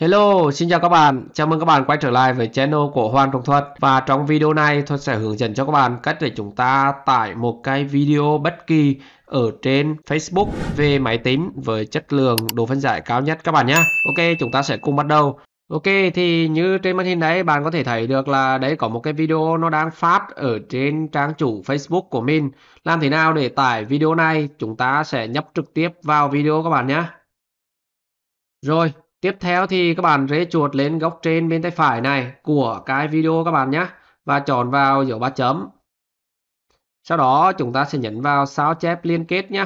Hello, xin chào các bạn. Chào mừng các bạn quay trở lại với channel của Hoàng Trọng Thuật. Và trong video này, Thuật sẽ hướng dẫn cho các bạn cách để chúng ta tải một cái video bất kỳ ở trên Facebook về máy tính với chất lượng độ phân giải cao nhất các bạn nhé. Ok, chúng ta sẽ cùng bắt đầu. Ok, thì như trên màn hình đấy, bạn có thể thấy được là đấy có một cái video nó đang phát ở trên trang chủ Facebook của mình. Làm thế nào để tải video này? Chúng ta sẽ nhấp trực tiếp vào video các bạn nhé. Rồi, Tiếp theo thì các bạn rẽ chuột lên góc trên bên tay phải này của cái video các bạn nhé và chọn vào dấu ba chấm. Sau đó chúng ta sẽ nhấn vào sao chép liên kết nhé.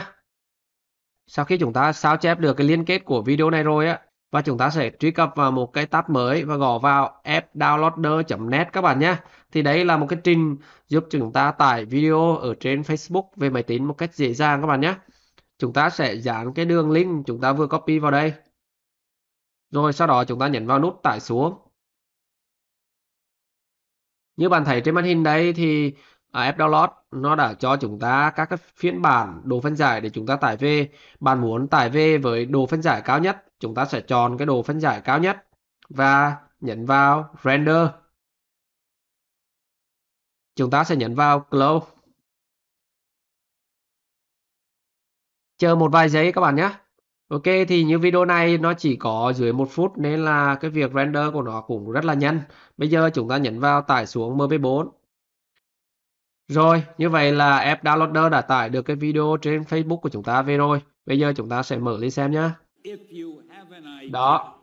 Sau khi chúng ta sao chép được cái liên kết của video này rồi á và chúng ta sẽ truy cập vào một cái tab mới và gõ vào appdownloader.net các bạn nhé. Thì đấy là một cái trình giúp chúng ta tải video ở trên Facebook về máy tính một cách dễ dàng các bạn nhé. Chúng ta sẽ dán cái đường link chúng ta vừa copy vào đây rồi sau đó chúng ta nhấn vào nút tải xuống. Như bạn thấy trên màn hình đây thì ở à, app download nó đã cho chúng ta các cái phiên bản đồ phân giải để chúng ta tải về. Bạn muốn tải về với đồ phân giải cao nhất, chúng ta sẽ chọn cái đồ phân giải cao nhất và nhấn vào render. Chúng ta sẽ nhấn vào close. Chờ một vài giây các bạn nhé. Ok thì như video này nó chỉ có dưới một phút nên là cái việc render của nó cũng rất là nhanh. Bây giờ chúng ta nhấn vào tải xuống MP4. Rồi, như vậy là app downloader đã tải được cái video trên Facebook của chúng ta về rồi. Bây giờ chúng ta sẽ mở lên xem nhé. Đó,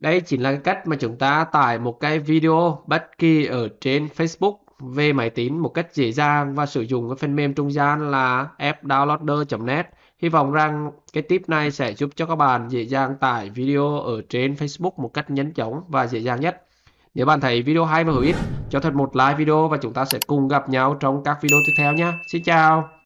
đây chính là cái cách mà chúng ta tải một cái video bất kỳ ở trên Facebook về máy tính một cách dễ dàng và sử dụng cái phần mềm trung gian là app downloader net Hy vọng rằng cái tip này sẽ giúp cho các bạn dễ dàng tải video ở trên Facebook một cách nhanh chóng và dễ dàng nhất. Nếu bạn thấy video hay và hữu ích, cho thật một like video và chúng ta sẽ cùng gặp nhau trong các video tiếp theo nhé. Xin chào!